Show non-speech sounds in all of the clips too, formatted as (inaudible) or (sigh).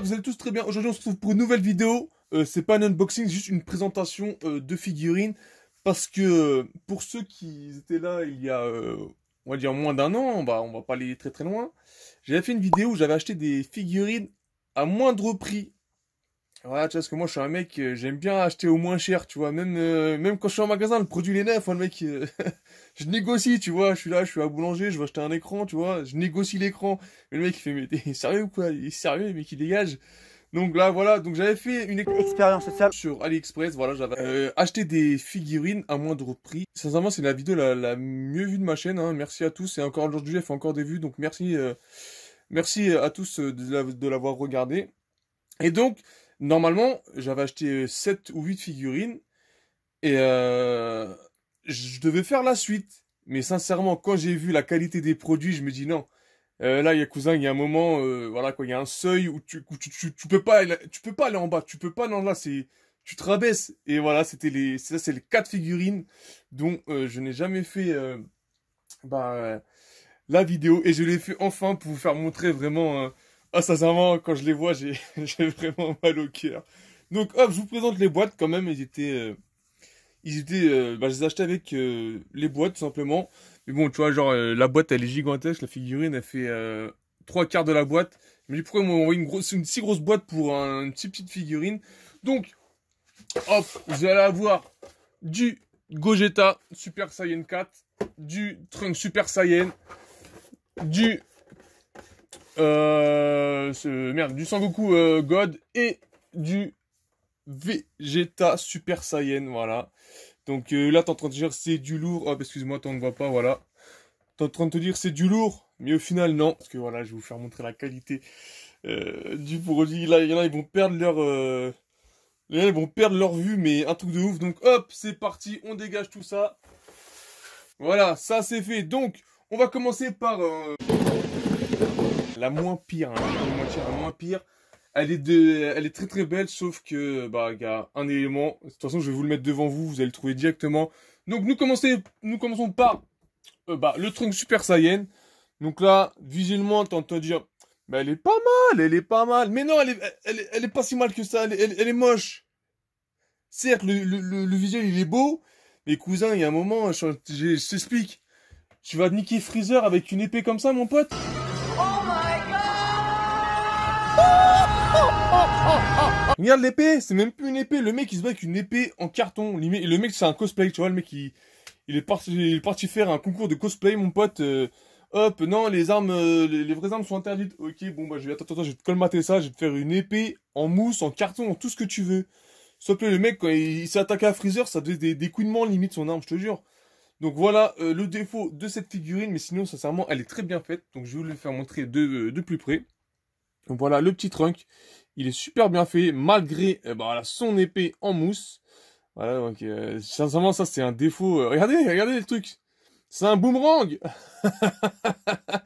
vous allez tous très bien. Aujourd'hui, on se retrouve pour une nouvelle vidéo. Euh, c'est pas un unboxing, juste une présentation euh, de figurines. Parce que euh, pour ceux qui étaient là il y a, on va dire, moins d'un an, bah, on va pas aller très très loin. J'avais fait une vidéo où j'avais acheté des figurines à moindre prix Ouais, tu vois, parce que moi, je suis un mec, euh, j'aime bien acheter au moins cher, tu vois. Même, euh, même quand je suis en magasin, le produit il est neuf, hein, le mec, euh, (laughs) je négocie, tu vois. Je suis là, je suis à boulanger, je vais acheter un écran, tu vois. Je négocie l'écran. Et le mec, il fait, mais t'es sérieux ou quoi Il est sérieux, mais qui dégage. Donc là, voilà, donc j'avais fait une expérience sociale sur AliExpress. Voilà, j'avais acheté des figurines à moindre prix. Sincèrement, c'est la vidéo la, mieux vue de ma chaîne. Hein. Merci à tous. Et encore aujourd'hui, j'ai fait encore des vues, donc merci, merci à tous de l'avoir regardé. Et donc, normalement, j'avais acheté 7 ou 8 figurines et euh, je devais faire la suite. Mais sincèrement, quand j'ai vu la qualité des produits, je me dis non. Euh, là, cousin, il y a un moment, euh, voilà quoi, il y a un seuil où tu, ne tu, peux pas, aller, tu peux pas aller en bas, tu peux pas, non là, c'est, tu te rabaisse. Et voilà, c'était les, ça, c'est les quatre figurines dont euh, je n'ai jamais fait, bah, la vidéo et je l'ai fait enfin pour vous faire montrer vraiment ah, sincèrement, quand je les vois, (laughs) j'ai vraiment mal au cœur. Donc, hop, je vous présente les boîtes quand même. Euh, ils étaient. ils euh, étaient. bah, je les ai avec euh, les boîtes, tout simplement. Mais bon, tu vois, genre, la boîte, elle est gigantesque. La figurine, elle fait trois quarts de la boîte. mais pourquoi ils envoyé une, grosse, une si grosse boîte pour une petite figurine. Donc, hop, vous allez avoir du Gogeta Super Saiyan 4, du Trunk Super Saiyan, du euh, merde, du Sangoku euh, God et du Vegeta Super Saiyan, voilà. Donc euh, là, t'es en train de dire c'est du lourd. Oh, excuse-moi, t'en ne vois pas, voilà. T'es en train de te dire c'est du lourd, mais au final, non. Parce que voilà, je vais vous faire montrer la qualité euh, du produit. Là, il y en a, ils vont perdre leur. ils vont perdre leur vue, mais un truc de ouf. Donc hop, c'est parti, on dégage tout ça. Voilà, ça c'est fait. Donc, on va commencer par la moins pire, hein, la moins pire. Elle est, de, elle est très très belle, sauf que, bah, il y a un élément. De toute façon, je vais vous le mettre devant vous, vous allez le trouver directement. Donc, nous, commençons, nous commençons par euh, bah, le tronc Super Saiyan. Donc là, visuellement, t'entends dire, Mais elle est pas mal, elle est pas mal. Mais non, elle est, elle, pas si mal que ça, elle, est moche. Certes, le, visuel, il est beau. Mais cousin, il y a un moment, je t'explique. Tu vas niquer Freezer avec une épée comme ça, mon pote Regarde l'épée, c'est même plus une épée. Le mec, il se bat avec une épée en carton. Le mec, c'est un cosplay, tu vois. Le mec, il, est, parti, il est parti faire un concours de cosplay, mon pote. Euh, hop, non, les armes, euh, les, vraies armes sont interdites. Ok, bon, bah, je vais, attends, attends, je vais te colmater ça. Je vais te faire une épée en mousse, en carton, en tout ce que tu veux. Sauf que le mec, quand il, s'est attaqué à Freezer, ça devait des, des coups limite son arme, je te jure. Donc voilà euh, le défaut de cette figurine, mais sinon, sincèrement, elle est très bien faite. Donc je vais vous le faire montrer de, de plus près. Donc voilà le petit trunk il est super bien fait, malgré eh ben, son épée en mousse. Voilà, donc, euh, sincèrement, ça, c'est un défaut. Euh, regardez, regardez le truc. C'est un boomerang (laughs)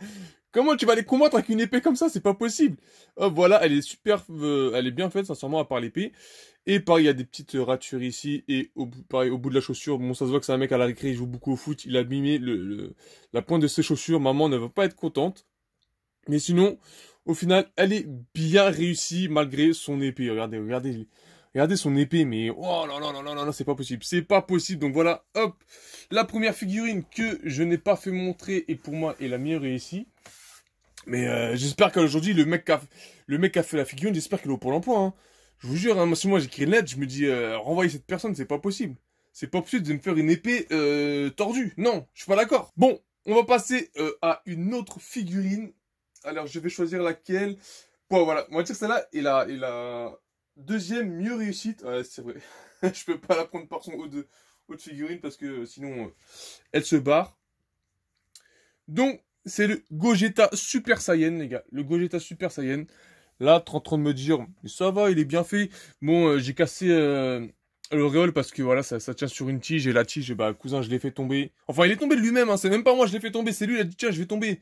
Comment tu vas les combattre avec une épée comme ça C'est pas possible. Hop, voilà, elle est super, euh, elle est bien faite, sincèrement, à part l'épée. Et pareil, il y a des petites ratures ici et au bout, pareil, au bout de la chaussure. Bon, ça se voit que c'est un mec à la récré, il joue beaucoup au foot, il a abîmé la pointe de ses chaussures. Maman ne va pas être contente. Mais sinon, au final, elle est bien réussie malgré son épée. Regardez, regardez, regardez son épée, mais oh là là là là là, là c'est pas possible, c'est pas possible. Donc voilà, hop, la première figurine que je n'ai pas fait montrer et pour moi est la meilleure réussie. Mais euh, j'espère qu'aujourd'hui, le, mec a, le mec a fait la figurine, j'espère qu'il est au Pôle emploi. Hein. Je vous jure, hein, si moi j'écris une lettre, je me dis, euh, renvoyer cette personne, c'est pas possible. C'est pas possible de me faire une épée euh, tordue. Non, je suis pas d'accord. Bon, on va passer euh, à une autre figurine alors, je vais choisir laquelle. Bon, voilà. On va dire celle-là. Il a, il deuxième mieux réussite. Ouais, c'est vrai. (laughs) je peux pas la prendre par son haut de, figurine parce que sinon, euh, elle se barre. Donc, c'est le Gogeta Super Saiyan, les gars. Le Gogeta Super Saiyan. Là, tu en train de me dire, ça va, il est bien fait. Bon, euh, j'ai cassé euh, le l'auréole parce que voilà, ça, ça, tient sur une tige. Et la tige, bah, cousin, je l'ai fait tomber. Enfin, il est tombé de lui-même, hein. c'est même pas moi, je l'ai fait tomber. C'est lui, il a dit, tiens, je vais tomber.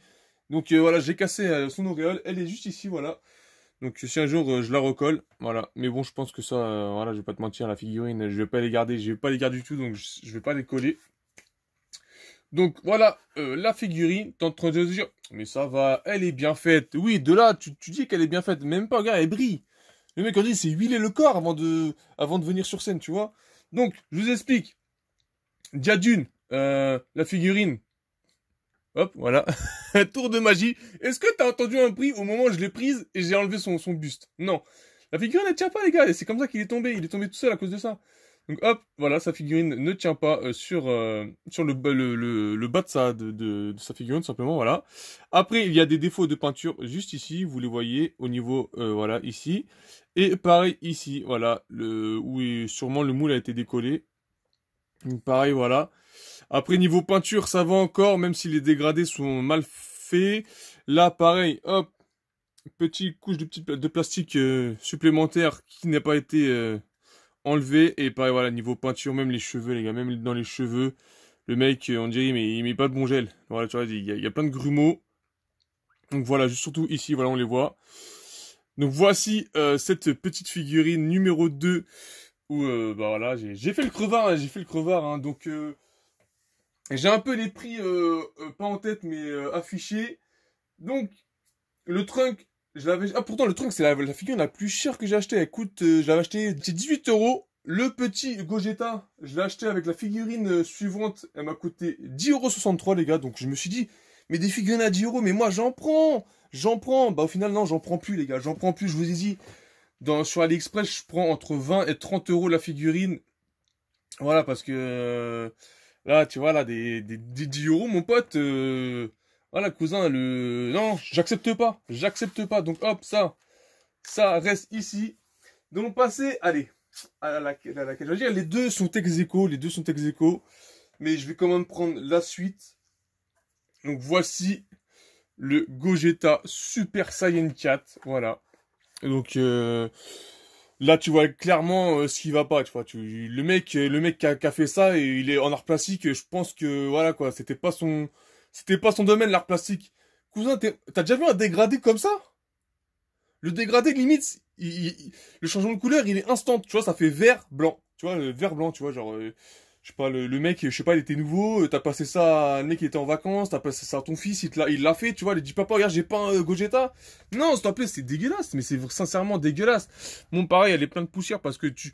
Donc euh, voilà, j'ai cassé euh, son auréole, elle est juste ici, voilà. Donc si un jour euh, je la recolle, voilà. Mais bon, je pense que ça, voilà, je vais pas te mentir, la figurine, je vais pas les garder, je vais pas les garder du tout, donc je, vais pas les coller. Donc voilà, la figurine, Tente de dire, mais ça va, elle est bien faite. Oui, de là, tu, dis qu'elle est bien faite, même pas, regarde, elle brille. Le mec, a dit, c'est huiler le corps avant de, avant de venir sur scène, tu vois. Donc, je vous explique. Diadune, la figurine, Hop, voilà. (laughs) Tour de magie. Est-ce que t'as entendu un bruit au moment où je l'ai prise et j'ai enlevé son, buste Non. La figurine ne tient pas, les gars. c'est comme ça qu'il est tombé. Il est tombé tout seul à cause de ça. Donc hop, voilà, sa figurine ne tient pas euh, sur, euh, sur le, le, bas de sa, de, sa figurine, simplement, voilà. Après, il y a des défauts de peinture juste ici, vous les voyez, au niveau, euh, voilà, ici. Et pareil ici, voilà, le, où sûrement le moule a été décollé. pareil, voilà. Après, niveau peinture, ça va encore, même si les dégradés sont mal faits. Là, pareil, hop, petite couche de, plastique euh, supplémentaire qui n'a pas été euh, enlevée. Et pareil, voilà, niveau peinture, même les cheveux, les gars, même dans les cheveux, le mec, euh, on dirait, mais il met pas de bon gel. Voilà, tu vois, il y, a, plein de grumeaux. Donc voilà, surtout ici, voilà, on les voit. Donc voici cette petite figurine numéro 2 où bah voilà, j'ai fait le crevard, hein, j'ai fait le crevard. Hein. donc j'ai un peu les prix, euh, euh, pas en tête, mais euh, affichés. Donc, le trunk, je l'avais... Ah, pourtant, le trunk, c'est la, figurine la plus chère que j'ai achetée. Elle coûte... je l'avais acheté... C'est 18 euros. Le petit Gogeta, je l'ai acheté avec la figurine suivante. Elle m'a coûté euros, les gars. Donc, je me suis dit, mais des figurines à 10 euros, mais moi, j'en prends J'en prends Bah, au final, non, j'en prends plus, les gars. J'en prends plus, je vous ai dit. Dans, sur AliExpress, je prends entre 20 et 30 euros la figurine. Voilà, parce que... Là, tu vois, là, des, des, mon pote. voilà, euh, oh, cousin, le. Non, j'accepte pas. J'accepte pas. Donc, hop, ça. Ça reste ici. Donc, passer, allez. À laquelle je veux dire, les deux sont ex -aequo, Les deux sont ex -aequo, Mais je vais quand même prendre la suite. Donc, voici le Gogeta Super Saiyan 4. Voilà. Donc, euh, là tu vois clairement euh, ce qui va pas tu vois tu, le mec euh, le mec qui a, fait ça et il est en art plastique je pense que voilà quoi c'était pas son c'était pas son domaine l'art plastique cousin t'as déjà vu un dégradé comme ça le dégradé limite le changement de couleur il est instant tu vois ça fait vert blanc tu vois euh, vert blanc tu vois genre je sais pas, le, mec, je sais pas, il était nouveau, euh, t'as passé ça à un mec qui était en vacances, t'as passé ça à ton fils, il l'a fait, tu vois, il dit papa, regarde, j'ai pas un euh, Gogeta. Non, s'il te plaît, c'est dégueulasse, mais c'est sincèrement dégueulasse. mon pareil, elle est pleine de poussière parce que tu.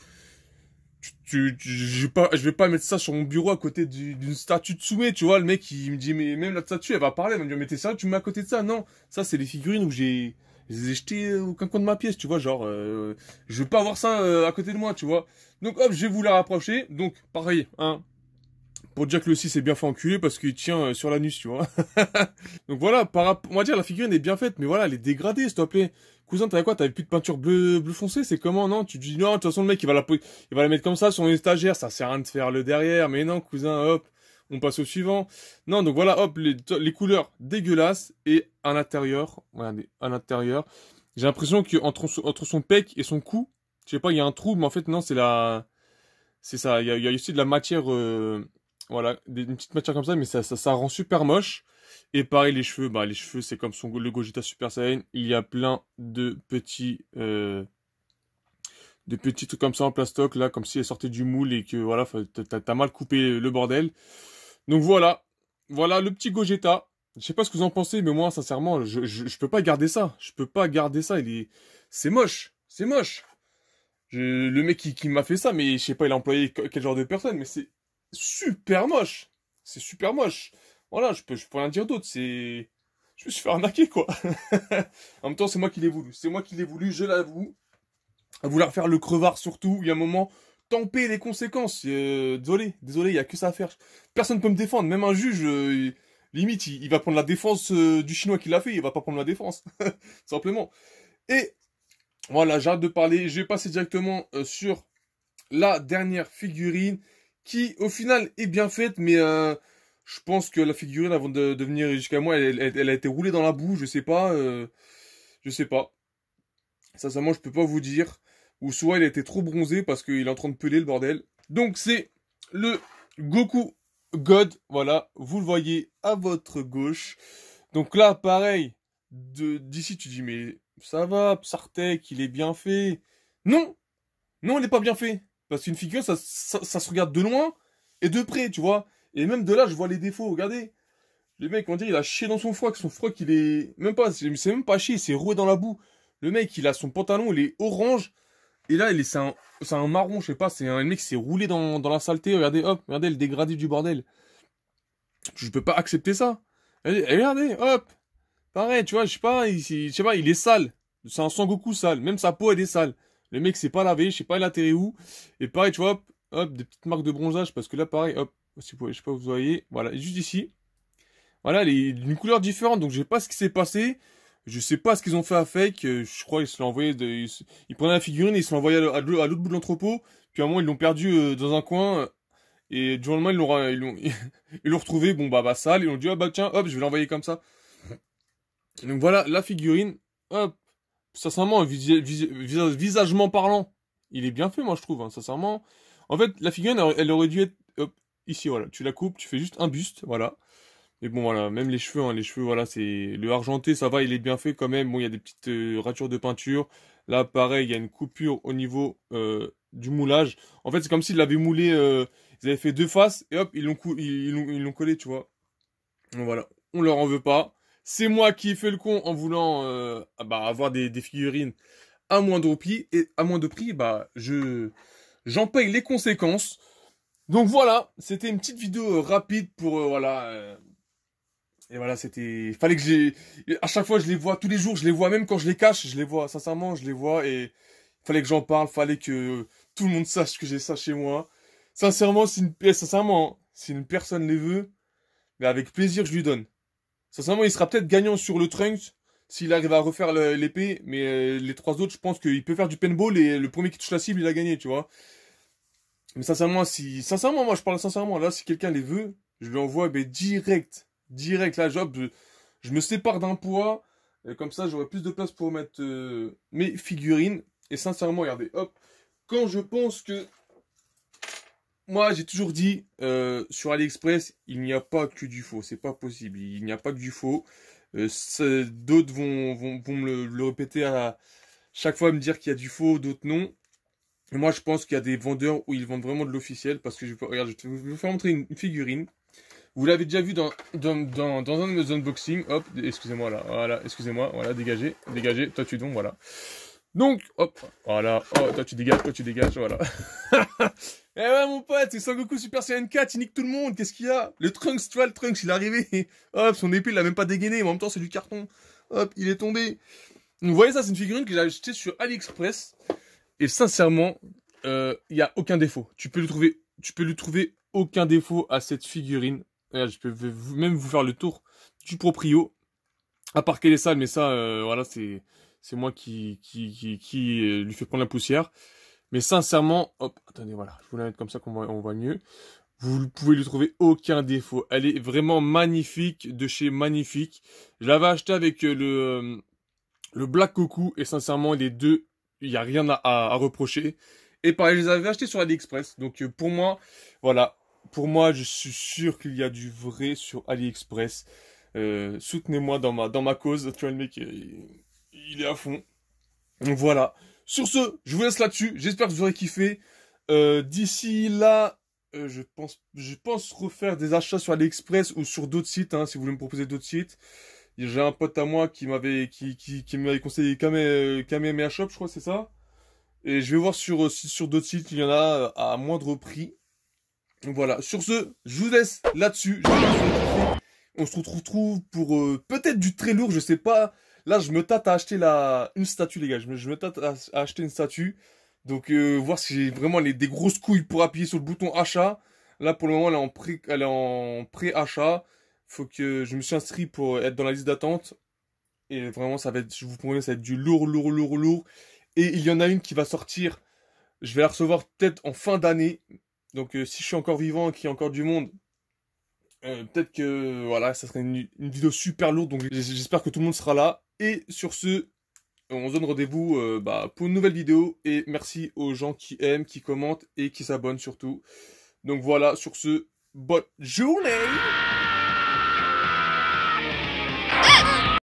tu, tu, je, vais pas, je vais pas mettre ça sur mon bureau à côté d'une statue de Soumet, tu vois. Le mec, il me dit, mais même la statue, elle va parler, elle va me dire, mais t'es sérieux, tu me mets à côté de ça. Non, ça, c'est les figurines où j'ai. J'ai jeté aucun coin de ma pièce, tu vois, genre, euh, je veux pas avoir ça euh, à côté de moi, tu vois. Donc hop, je vais vous la rapprocher, donc pareil, hein. Pour Jack le 6 est bien fait enculer parce qu'il tient sur euh, sur l'anus, tu vois. (laughs) donc voilà, par, on va dire, la figurine est bien faite, mais voilà, elle est dégradée, s'il te plaît. Cousin, t'avais quoi T'avais plus de peinture bleu, bleu foncé C'est comment Non, tu dis non. De toute façon, le mec, il va la, il va la mettre comme ça sur une stagiaire, Ça sert à rien de faire le derrière. Mais non, cousin, hop on passe au suivant. Non, donc voilà, hop, les, couleurs dégueulasses et à l'intérieur, regardez, à l'intérieur, j'ai l'impression qu'entre entre son pec et son cou, je sais pas, il y a un trou, mais en fait non, c'est la, c'est ça, il y, a aussi de la matière, euh, voilà, des, une petite matière comme ça, mais ça, rend super moche. Et pareil, les cheveux, bah les cheveux, c'est comme son le Gogeta Super Saiyan, il y a plein de petits euh, de petits trucs comme ça en plastoc, là, comme si elle sortait du moule et que voilà, t'as mal coupé le bordel. Donc voilà, voilà le petit Gogeta. Je sais pas ce que vous en pensez, mais moi, sincèrement, je, je, peux pas garder ça. Je peux pas garder ça. Il est, c'est moche, c'est moche. le mec qui, m'a fait ça, mais je sais pas, il a employé quel genre de personne, mais c'est super moche. C'est super moche. Voilà, je peux, je peux rien dire d'autre. C'est, je me suis fait arnaquer quoi. (laughs) en même temps, c'est moi qui l'ai voulu. C'est moi qui l'ai voulu, je l'avoue. À vouloir faire le crevard surtout, il y a un moment, temper les conséquences. Euh, désolé, désolé, il n'y a que ça à faire. Personne ne peut me défendre, même un juge, euh, limite, il, va prendre la défense euh, du chinois qui l'a fait, il va pas prendre la défense, (laughs) simplement. Et voilà, j'arrête de parler, je vais passer directement sur la dernière figurine qui, au final, est bien faite, mais je pense que la figurine, avant de, venir jusqu'à moi, elle, a été roulée dans la boue, je sais pas, je sais pas. Sincèrement, je peux pas vous dire ou soit il a été trop bronzé parce qu'il est en train de peler le bordel. Donc c'est le Goku God, voilà, vous le voyez à votre gauche. Donc là, pareil, d'ici tu dis mais ça va, Psartek, il est bien fait. Non, non, il n'est pas bien fait. Parce qu'une figure, ça, se regarde de loin et de près, tu vois. Et même de là, je vois les défauts, regardez. Le mec, on dirait, il a chié dans son froc. Son froc, il est... Même pas, c'est même pas chié, c'est roué dans la boue. Le mec, il a son pantalon, il est orange. Et là, c'est un, marron, je sais pas, c'est un mec qui s'est roulé dans, la saleté. Regardez, hop, regardez le dégradé du bordel. Je peux pas accepter ça. regardez, hop. Pareil, tu vois, je sais pas, il, je sais pas, il est sale. C'est un Sangoku sale. Même sa peau, elle est sale. Le mec s'est pas lavé, je sais pas, il a atterri où. Et pareil, tu vois, hop, hop, des petites marques de bronzage. Parce que là, pareil, hop, si vous, je sais pas, vous voyez. Voilà, juste ici. Voilà, il est d'une couleur différente. Donc, je sais pas ce qui s'est passé. Je sais pas ce qu'ils ont fait à Fake. Euh, je crois qu'ils se l'envoyaient. De... Ils, prenaient la figurine et ils se l'envoyaient à l'autre bout de l'entrepôt. Puis à un moment, ils l'ont perdu euh, dans un coin. Euh, et du moment ils l'ont, (laughs) ils l'ont, retrouvé. Bon, bah, bah, sale. Ils ont dit, ah bah, tiens, hop, je vais l'envoyer comme ça. Donc voilà, la figurine. Hop. Sincèrement, visagement parlant, il est bien fait, moi, je trouve. Hein, sincèrement. En fait, la figurine, elle, aurait dû être. Hop, ici, voilà. Tu la coupes, tu fais juste un buste. Voilà. Mais bon, voilà, même les cheveux, hein, les cheveux, voilà, c'est le argenté, ça va, il est bien fait quand même. Bon, il y a des petites euh, ratures de peinture. Là, pareil, il y a une coupure au niveau euh, du moulage. En fait, c'est comme s'ils l'avaient moulé, euh, ils avaient fait deux faces et hop, ils l'ont ils, collé, tu vois. Donc, voilà, on leur en veut pas. C'est moi qui ai fait le con en voulant bah, avoir des, figurines à moindre prix et à moindre prix, bah, je j'en paye les conséquences. Donc voilà, c'était une petite vidéo rapide pour voilà et voilà, c'était. Fallait que j'ai. À chaque fois, je les vois tous les jours, je les vois même quand je les cache, je les vois. Sincèrement, je les vois et fallait que j'en parle, fallait que tout le monde sache que j'ai ça chez moi. Sincèrement, si une, eh, sincèrement, si une personne les veut, mais avec plaisir, je lui donne. Sincèrement, il sera peut-être gagnant sur le trunk s'il arrive à refaire l'épée, mais euh, les trois autres, je pense qu'il peut faire du paintball et le premier qui touche la cible, il a gagné, tu vois. Mais sincèrement, si, sincèrement, moi, je parle sincèrement, là, si quelqu'un les veut, je lui envoie, mais direct, direct la job. Je, me sépare d'un poids. comme ça, j'aurai plus de place pour mettre euh, mes figurines. Et sincèrement, regardez, hop, quand je pense que... Moi, j'ai toujours dit, euh, sur AliExpress, il n'y a pas que du faux. C'est pas possible. Il n'y a pas que du faux. Euh, d'autres vont, me le, répéter à chaque fois, me dire qu'il y a du faux, d'autres non. moi, je pense qu'il y a des vendeurs où ils vendent vraiment de l'officiel. Parce que, je, vais vous faire montrer une figurine. Vous l'avez déjà vu dans, dans, un de mes unboxings. Hop, excusez-moi là, voilà, excusez-moi, voilà, dégagez, dégagez, toi tu donnes. voilà. Donc, hop, voilà, oh, toi tu dégages, toi tu dégages, voilà. (laughs) eh ouais, mon pote, c'est Goku Super Saiyan 4, il nique tout le monde, qu'est-ce qu'il y a Le Trunks, tu vois, le Trunks, il est arrivé, (laughs) hop, son épée, il l'a même pas dégainé, mais en même temps, c'est du carton, hop, il est tombé. Vous voyez ça, c'est une figurine que j'ai acheté sur AliExpress, et sincèrement, euh, il n'y a aucun défaut. Tu peux le trouver, tu peux lui trouver aucun défaut à cette figurine je peux même vous faire le tour du proprio. À part qu'elle est mais ça, euh, voilà, c'est c'est moi qui qui, qui, euh, lui fait prendre la poussière. Mais sincèrement, hop, attendez, voilà, je voulais la mettre comme ça qu'on voit, on voit mieux. Vous pouvez lui trouver aucun défaut. Elle est vraiment magnifique, de chez magnifique. Je l'avais acheté avec euh, le le Black Coco et sincèrement, les deux, il n'y a rien à, reprocher. Et pareil, je les avais achetés sur AliExpress. Donc pour moi, voilà, pour moi, je suis sûr qu'il y a du vrai sur AliExpress. Euh, soutenez-moi dans ma, dans ma cause. Tu vois, le mec, il, est à fond. Donc voilà. Sur ce, je vous laisse là-dessus. J'espère que vous aurez kiffé. Euh, d'ici là, euh, je, pense, je pense refaire des achats sur AliExpress ou sur d'autres sites, hein, si vous voulez me proposer d'autres sites. J'ai un pote à moi qui m'avait qui, qui, qui conseillé Kamehameha Shop, je crois, c'est ça. Et je vais voir sur, sur d'autres sites, il y en a à moindre prix. Voilà, sur ce, je vous laisse là-dessus. On se retrouve, retrouve pour euh, peut-être du très lourd, je sais pas. Là, je me tâte à acheter la... une statue, les gars. Je me, tâte à, acheter une statue. Donc, euh, voir si j'ai vraiment des grosses couilles pour appuyer sur le bouton achat. Là, pour le moment, elle est en pré-achat. Faut que je me suis inscrit pour être dans la liste d'attente. Et vraiment, ça va être, je vous promets, ça va être du lourd, lourd, lourd, lourd. Et il y en a une qui va sortir. Je vais la recevoir peut-être en fin d'année. Donc euh, si je suis encore vivant et qu'il y a encore du monde, euh, peut-être que voilà, ça serait une, vidéo super lourde. Donc j'espère que tout le monde sera là. Et sur ce, on se donne rendez-vous euh, bah, pour une nouvelle vidéo. Et merci aux gens qui aiment, qui commentent et qui s'abonnent surtout. Donc voilà, sur ce, bonne journée